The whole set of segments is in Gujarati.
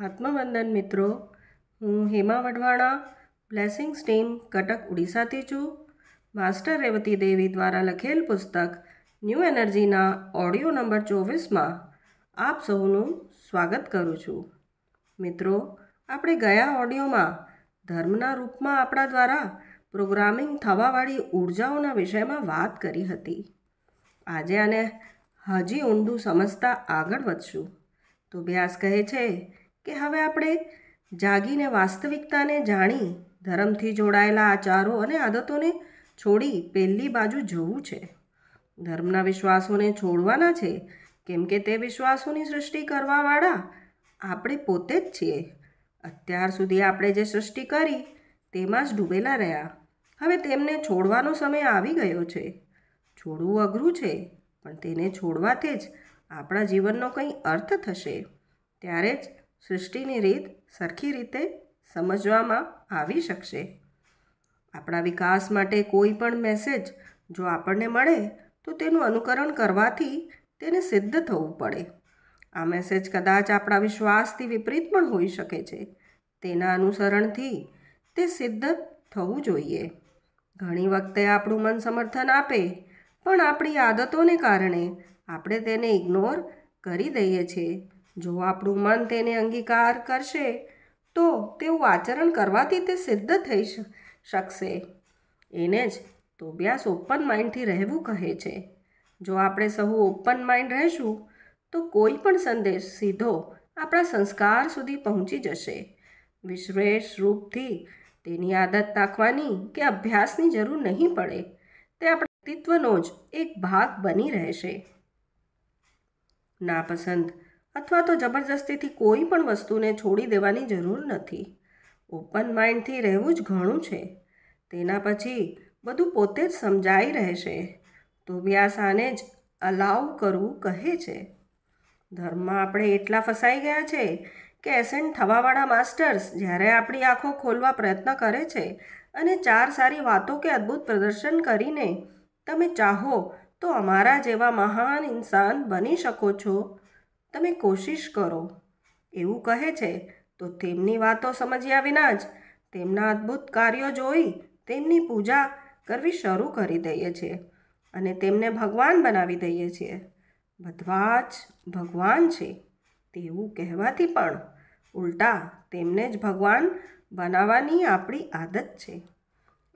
આત્મવંદન મિત્રો હું હેમા વઢવાણા બ્લેસિંગ સ્ટીમ કટક ઉડીસાથી છું માસ્ટર રેવતી દેવી દ્વારા લખેલ પુસ્તક ન્યૂ એનર્જીના ઓડિયો નંબર ચોવીસમાં આપ સૌનું સ્વાગત કરું છું મિત્રો આપણે ગયા ઓડિયોમાં ધર્મના રૂપમાં આપણા દ્વારા પ્રોગ્રામિંગ થવાવાળી ઉર્જાઓના વિષયમાં વાત કરી હતી આજે આને હજી ઊંડું સમજતા આગળ વધશું તો વ્યાસ કહે છે કે હવે આપણે જાગીને વાસ્તવિકતાને જાણી ધર્મથી જોડાયેલા આચારો અને આદતોને છોડી પહેલી બાજુ જવું છે ધર્મના વિશ્વાસોને છોડવાના છે કેમ કે તે વિશ્વાસોની સૃષ્ટિ કરવાવાળા આપણે પોતે જ છીએ અત્યાર સુધી આપણે જે સૃષ્ટિ કરી તેમાં જ ડૂબેલા રહ્યા હવે તેમને છોડવાનો સમય આવી ગયો છે છોડવું અઘરું છે પણ તેને છોડવાથી જ આપણા જીવનનો કંઈ અર્થ થશે ત્યારે જ સૃષ્ટિની રીત સરખી રીતે સમજવામાં આવી શકશે આપણા વિકાસ માટે કોઈ પણ મેસેજ જો આપણને મળે તો તેનું અનુકરણ કરવાથી તેને સિદ્ધ થવું પડે આ મેસેજ કદાચ આપણા વિશ્વાસથી વિપરીત પણ હોઈ શકે છે તેના અનુસરણથી તે સિદ્ધ થવું જોઈએ ઘણી વખતે આપણું મન સમર્થન આપે પણ આપણી આદતોને કારણે આપણે તેને ઇગ્નોર કરી દઈએ છીએ જો આપણું મન તેને અંગીકાર કરશે તો તેવું આચરણ કરવાથી તે સિદ્ધ થઈ શકશે એને જ તો તોબિયાસ ઓપન માઇન્ડથી રહેવું કહે છે જો આપણે સહુ ઓપન માઇન્ડ રહીશું તો કોઈ પણ સંદેશ સીધો આપણા સંસ્કાર સુધી પહોંચી જશે વિશ્વેષ રૂપથી તેની આદત નાખવાની કે અભ્યાસની જરૂર નહીં પડે તે આપણા વ્યક્તિત્વનો જ એક ભાગ બની રહેશે નાપસંદ અથવા તો જબરજસ્તીથી કોઈ પણ વસ્તુને છોડી દેવાની જરૂર નથી ઓપન માઇન્ડથી રહેવું જ ઘણું છે તેના પછી બધું પોતે જ સમજાઈ રહેશે તો વ્યાસાને જ અલાવ કરવું કહે છે ધર્મમાં આપણે એટલા ફસાઈ ગયા છે કે એસેન્ટ થવાવાળા માસ્ટર્સ જ્યારે આપણી આંખો ખોલવા પ્રયત્ન કરે છે અને ચાર સારી વાતો કે અદ્ભુત પ્રદર્શન કરીને તમે ચાહો તો અમારા જેવા મહાન ઇન્સાન બની શકો છો તમે કોશિશ કરો એવું કહે છે તો તેમની વાતો સમજ્યા વિના જ તેમના અદ્ભુત કાર્યો જોઈ તેમની પૂજા કરવી શરૂ કરી દઈએ છીએ અને તેમને ભગવાન બનાવી દઈએ છીએ બધા જ ભગવાન છે તેવું કહેવાથી પણ ઉલટા તેમને જ ભગવાન બનાવવાની આપણી આદત છે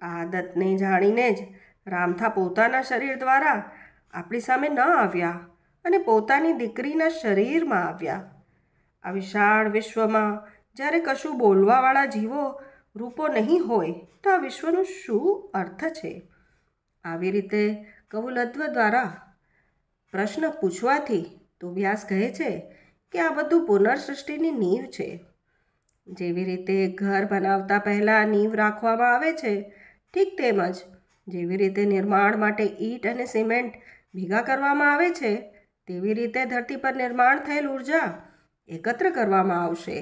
આ આદતને જાણીને જ રામથા પોતાના શરીર દ્વારા આપણી સામે ન આવ્યા અને પોતાની દીકરીના શરીરમાં આવ્યા આ વિશાળ વિશ્વમાં જ્યારે કશું બોલવાવાળા જીવો રૂપો નહીં હોય તો આ વિશ્વનું શું અર્થ છે આવી રીતે કવુલત્વ દ્વારા પ્રશ્ન પૂછવાથી તો વ્યાસ કહે છે કે આ બધું પુનર્સૃષ્ટિની નીવ છે જેવી રીતે ઘર બનાવતા પહેલાં નીવ રાખવામાં આવે છે ઠીક તેમ જ જેવી રીતે નિર્માણ માટે ઈટ અને સિમેન્ટ ભેગા કરવામાં આવે છે તેવી રીતે ધરતી પર નિર્માણ થયેલ ઉર્જા એકત્ર કરવામાં આવશે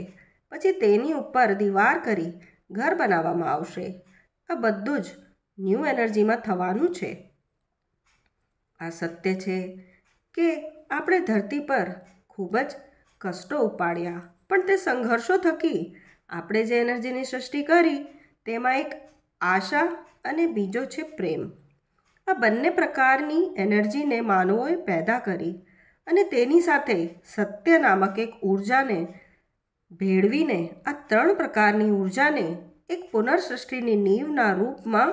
પછી તેની ઉપર દીવાર કરી ઘર બનાવવામાં આવશે આ બધું જ ન્યૂ એનર્જીમાં થવાનું છે આ સત્ય છે કે આપણે ધરતી પર ખૂબ જ કષ્ટો ઉપાડ્યા પણ તે સંઘર્ષો થકી આપણે જે એનર્જીની સૃષ્ટિ કરી તેમાં એક આશા અને બીજો છે પ્રેમ આ બંને પ્રકારની એનર્જીને માનવોએ પેદા કરી અને તેની સાથે સત્ય નામક એક ઊર્જાને ભેળવીને આ ત્રણ પ્રકારની ઊર્જાને એક પુનર્સૃષ્ટિની નીવના રૂપમાં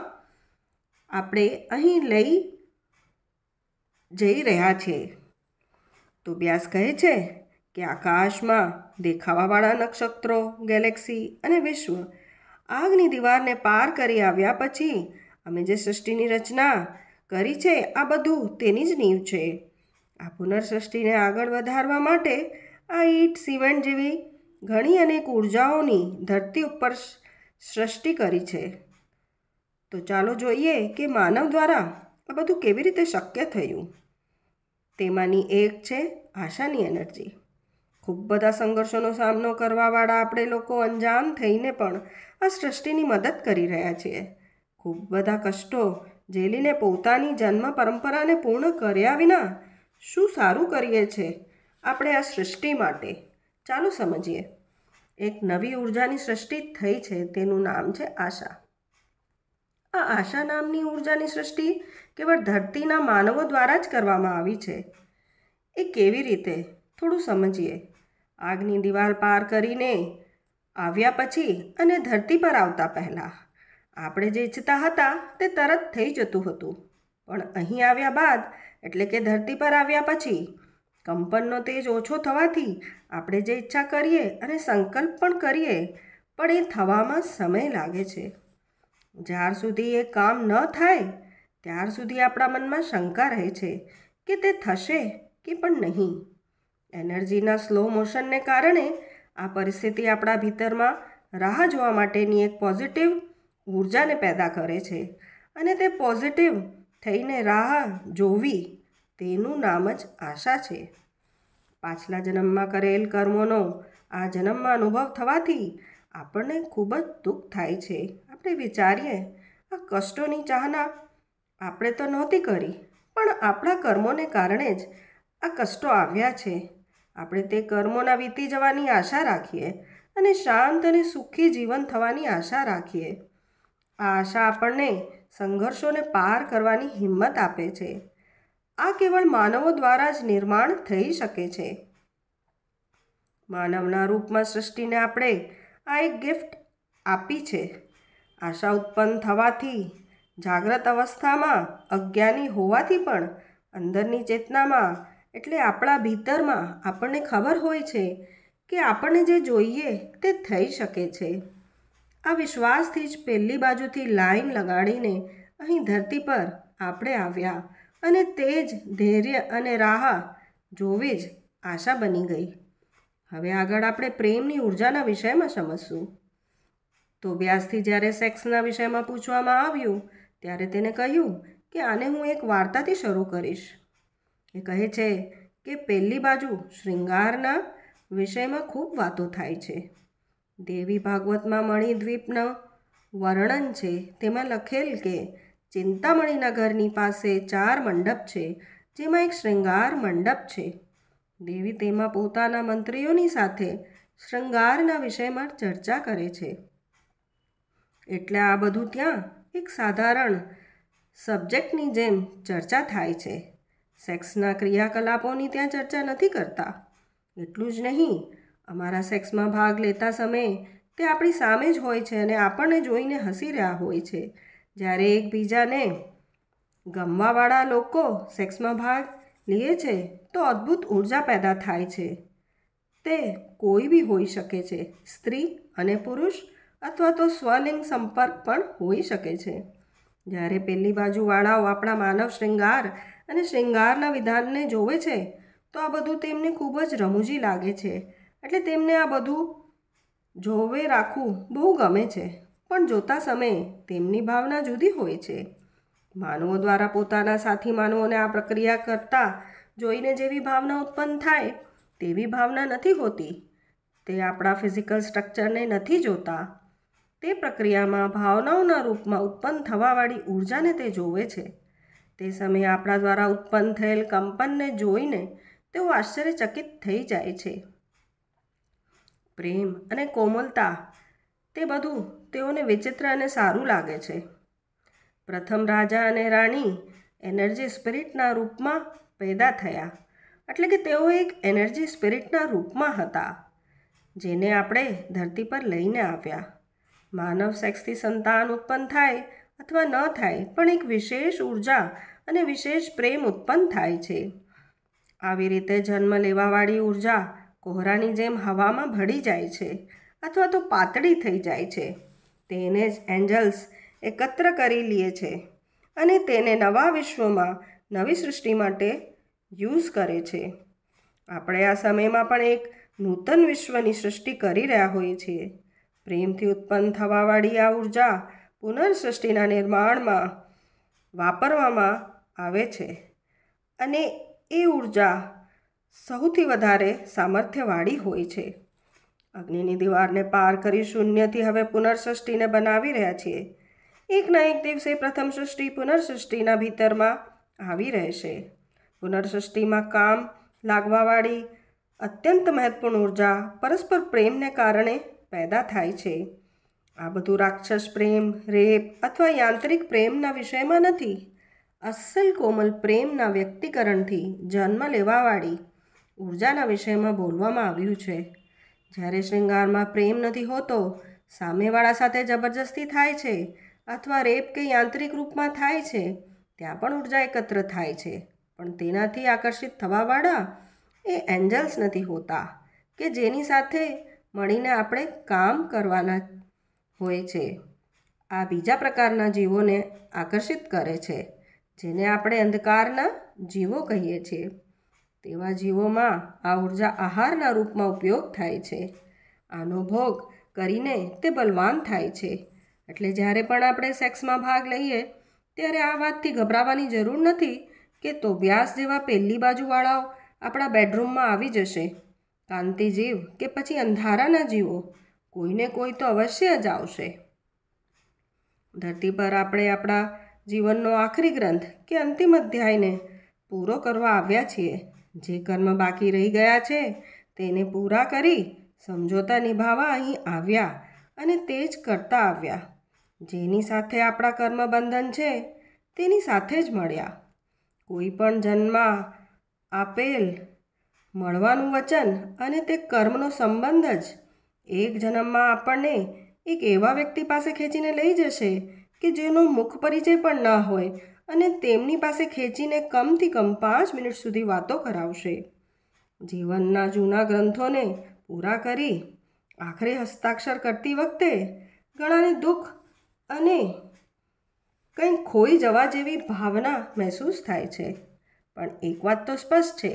આપણે અહીં લઈ જઈ રહ્યા છે તો વ્યાસ કહે છે કે આકાશમાં દેખાવાવાળા નક્ષત્રો ગેલેક્સી અને વિશ્વ આગની દીવારને પાર કરી આવ્યા પછી અમે જે સૃષ્ટિની રચના કરી છે આ બધું તેની જ નીવ છે આ પુનર્સૃષ્ટિને આગળ વધારવા માટે આ ઈટ સિમેન્ટ જેવી ઘણી અનેક ઉર્જાઓની ધરતી ઉપર સૃષ્ટિ કરી છે તો ચાલો જોઈએ કે માનવ દ્વારા આ બધું કેવી રીતે શક્ય થયું તેમાંની એક છે આશાની એનર્જી ખૂબ બધા સંઘર્ષોનો સામનો કરવાવાળા આપણે લોકો અંજામ થઈને પણ આ સૃષ્ટિની મદદ કરી રહ્યા છીએ ખૂબ બધા કષ્ટો ઝેલીને પોતાની જન્મ પરંપરાને પૂર્ણ કર્યા વિના શું સારું કરીએ છે આપણે આ સૃષ્ટિ માટે ચાલો સમજીએ એક નવી ઉર્જાની સૃષ્ટિ થઈ છે તેનું નામ છે આશા આ આશા નામની ઉર્જાની સૃષ્ટિ કેવળ ધરતીના માનવો દ્વારા જ કરવામાં આવી છે એ કેવી રીતે થોડું સમજીએ આગની દિવાલ પાર કરીને આવ્યા પછી અને ધરતી પર આવતા પહેલાં આપણે જે ઈચ્છતા હતા તે તરત થઈ જતું હતું પણ અહીં આવ્યા બાદ એટલે કે ધરતી પર આવ્યા પછી કંપનનો તેજ ઓછો થવાથી આપણે જે ઈચ્છા કરીએ અને સંકલ્પ પણ કરીએ પણ એ થવામાં સમય લાગે છે જ્યાર સુધી એ કામ ન થાય ત્યાર સુધી આપણા મનમાં શંકા રહે છે કે તે થશે કે પણ નહીં એનર્જીના સ્લો મોશનને કારણે આ પરિસ્થિતિ આપણા ભીતરમાં રાહ જોવા માટેની એક પોઝિટિવ ઉર્જાને પેદા કરે છે અને તે પોઝિટિવ થઈને રાહ જોવી તેનું નામ જ આશા છે પાછલા જન્મમાં કરેલ કર્મોનો આ જન્મમાં અનુભવ થવાથી આપણને ખૂબ જ દુઃખ થાય છે આપણે વિચારીએ આ કષ્ટોની ચાહના આપણે તો નહોતી કરી પણ આપણા કર્મોને કારણે જ આ કષ્ટો આવ્યા છે આપણે તે કર્મોના વીતી જવાની આશા રાખીએ અને શાંત અને સુખી જીવન થવાની આશા રાખીએ આ આશા આપણને સંઘર્ષોને પાર કરવાની હિંમત આપે છે આ કેવળ માનવો દ્વારા જ નિર્માણ થઈ શકે છે માનવના રૂપમાં સૃષ્ટિને આપણે આ એક ગિફ્ટ આપી છે આશા ઉત્પન્ન થવાથી જાગ્રત અવસ્થામાં અજ્ઞાની હોવાથી પણ અંદરની ચેતનામાં એટલે આપણા ભીતરમાં આપણને ખબર હોય છે કે આપણને જે જોઈએ તે થઈ શકે છે આ વિશ્વાસથી જ પહેલી બાજુથી લાઈન લગાડીને અહીં ધરતી પર આપણે આવ્યા અને તે જ ધૈર્ય અને રાહ જોવી જ આશા બની ગઈ હવે આગળ આપણે પ્રેમની ઉર્જાના વિષયમાં સમજશું તો વ્યાસથી જ્યારે સેક્સના વિષયમાં પૂછવામાં આવ્યું ત્યારે તેને કહ્યું કે આને હું એક વાર્તાથી શરૂ કરીશ એ કહે છે કે પહેલી બાજુ શૃંગારના વિષયમાં ખૂબ વાતો થાય છે દેવી ભાગવતમાં મણિદ્વીપના વર્ણન છે તેમાં લખેલ કે ચિંતામણીના ઘરની પાસે ચાર મંડપ છે જેમાં એક શ્રૃંગાર મંડપ છે દેવી તેમાં પોતાના મંત્રીઓની સાથે શૃંગારના વિષયમાં ચર્ચા કરે છે એટલે આ બધું ત્યાં એક સાધારણ સબ્જેક્ટની જેમ ચર્ચા થાય છે સેક્સના ક્રિયાકલાપોની ત્યાં ચર્ચા નથી કરતા એટલું જ નહીં અમારા સેક્સમાં ભાગ લેતા સમયે તે આપણી સામે જ હોય છે અને આપણને જોઈને હસી રહ્યા હોય છે જ્યારે એકબીજાને ગમવાવાળા લોકો સેક્સમાં ભાગ લે છે તો અદ્ભુત ઉર્જા પેદા થાય છે તે કોઈ બી હોઈ શકે છે સ્ત્રી અને પુરુષ અથવા તો સ્વલિંગ સંપર્ક પણ હોઈ શકે છે જ્યારે પેલી બાજુવાળાઓ આપણા માનવ શૃંગાર અને શ્રૃંગારના વિધાનને જોવે છે તો આ બધું તેમને ખૂબ જ રમૂજી લાગે છે એટલે તેમને આ બધું જોવે રાખવું બહુ ગમે છે પણ જોતા સમયે તેમની ભાવના જુદી હોય છે માનવો દ્વારા પોતાના સાથી માનવોને આ પ્રક્રિયા કરતા જોઈને જેવી ભાવના ઉત્પન્ન થાય તેવી ભાવના નથી હોતી તે આપણા ફિઝિકલ સ્ટ્રક્ચરને નથી જોતા તે પ્રક્રિયામાં ભાવનાઓના રૂપમાં ઉત્પન્ન થવાવાળી ઉર્જાને તે જોવે છે તે સમયે આપણા દ્વારા ઉત્પન્ન થયેલ કંપનને જોઈને તેઓ આશ્ચર્યચકિત થઈ જાય છે પ્રેમ અને કોમલતા તે બધું તેઓને વિચિત્ર અને સારું લાગે છે પ્રથમ રાજા અને રાણી એનર્જી સ્પિરિટના રૂપમાં પેદા થયા એટલે કે તેઓ એક એનર્જી સ્પિરિટના રૂપમાં હતા જેને આપણે ધરતી પર લઈને આવ્યા માનવ સેક્સથી સંતાન ઉત્પન્ન થાય અથવા ન થાય પણ એક વિશેષ ઉર્જા અને વિશેષ પ્રેમ ઉત્પન્ન થાય છે આવી રીતે જન્મ લેવાવાળી ઉર્જા કોહરાની જેમ હવામાં ભળી જાય છે અથવા તો પાતળી થઈ જાય છે તેને જ એન્જલ્સ એકત્ર કરી લે છે અને તેને નવા વિશ્વમાં નવી સૃષ્ટિ માટે યુઝ કરે છે આપણે આ સમયમાં પણ એક નૂતન વિશ્વની સૃષ્ટિ કરી રહ્યા હોઈએ છીએ પ્રેમથી ઉત્પન્ન થવાવાળી આ ઉર્જા પુનર્સૃષ્ટિના નિર્માણમાં વાપરવામાં આવે છે અને એ ઉર્જા સૌથી વધારે સામર્થ્યવાળી હોય છે અગ્નિની દીવારને પાર કરી શૂન્યથી હવે પુનર્સૃષ્ટિને બનાવી રહ્યા છીએ એકના એક દિવસે પ્રથમ સૃષ્ટિ પુનર્સૃષ્ટિના ભીતરમાં આવી રહેશે પુનર્સૃષ્ટિમાં કામ લાગવાવાળી અત્યંત મહત્વપૂર્ણ ઉર્જા પરસ્પર પ્રેમને કારણે પેદા થાય છે આ બધું રાક્ષસ પ્રેમ રેપ અથવા યાંત્રિક પ્રેમના વિષયમાં નથી અસલ કોમલ પ્રેમના વ્યક્તિકરણથી જન્મ લેવાવાળી ઉર્જાના વિષયમાં બોલવામાં આવ્યું છે જ્યારે શૃંગારમાં પ્રેમ નથી હોતો સામેવાળા સાથે જબરજસ્તી થાય છે અથવા રેપ કે યાંત્રિક રૂપમાં થાય છે ત્યાં પણ ઉર્જા એકત્ર થાય છે પણ તેનાથી આકર્ષિત થવાવાળા એ એન્જલ્સ નથી હોતા કે જેની સાથે મળીને આપણે કામ કરવાના હોય છે આ બીજા પ્રકારના જીવોને આકર્ષિત કરે છે જેને આપણે અંધકારના જીવો કહીએ છીએ તેવા જીવોમાં આ ઉર્જા આહારના રૂપમાં ઉપયોગ થાય છે આનો ભોગ કરીને તે બલવાન થાય છે એટલે જ્યારે પણ આપણે સેક્સમાં ભાગ લઈએ ત્યારે આ વાતથી ગભરાવાની જરૂર નથી કે તો વ્યાસ જેવા પહેલી બાજુવાળાઓ આપણા બેડરૂમમાં આવી જશે કાંતિ જીવ કે પછી અંધારાના જીવો કોઈને કોઈ તો અવશ્ય જ આવશે ધરતી પર આપણે આપણા જીવનનો આખરી ગ્રંથ કે અંતિમ અધ્યાયને પૂરો કરવા આવ્યા છીએ જે કર્મ બાકી રહી ગયા છે તેને પૂરા કરી સમજોતા નિભાવવા અહીં આવ્યા અને તે જ કરતા આવ્યા જેની સાથે આપણા કર્મ બંધન છે તેની સાથે જ મળ્યા કોઈ પણ જન્મ આપેલ મળવાનું વચન અને તે કર્મનો સંબંધ જ એક જન્મમાં આપણને એક એવા વ્યક્તિ પાસે ખેંચીને લઈ જશે કે જેનો મુખ પરિચય પણ ન હોય અને તેમની પાસે ખેંચીને કમથી કમ પાંચ મિનિટ સુધી વાતો કરાવશે જીવનના જૂના ગ્રંથોને પૂરા કરી આખરે હસ્તાક્ષર કરતી વખતે ઘણાને દુઃખ અને કંઈ ખોઈ જવા જેવી ભાવના મહેસૂસ થાય છે પણ એક વાત તો સ્પષ્ટ છે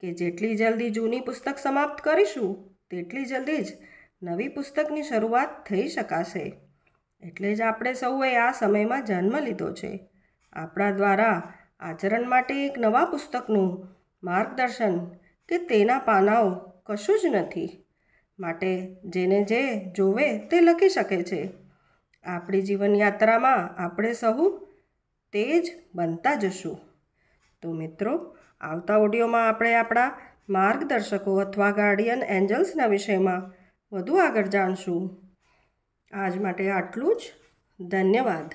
કે જેટલી જલ્દી જૂની પુસ્તક સમાપ્ત કરીશું તેટલી જલ્દી જ નવી પુસ્તકની શરૂઆત થઈ શકાશે એટલે જ આપણે સૌએ આ સમયમાં જન્મ લીધો છે આપણા દ્વારા આચરણ માટે એક નવા પુસ્તકનું માર્ગદર્શન કે તેના પાનાઓ કશું જ નથી માટે જેને જે જોવે તે લખી શકે છે આપણી જીવનયાત્રામાં આપણે સહુ તે જ બનતા જશું તો મિત્રો આવતા ઓડિયોમાં આપણે આપણા માર્ગદર્શકો અથવા ગાર્ડિયન એન્જલ્સના વિષયમાં વધુ આગળ જાણશું આજ માટે આટલું જ ધન્યવાદ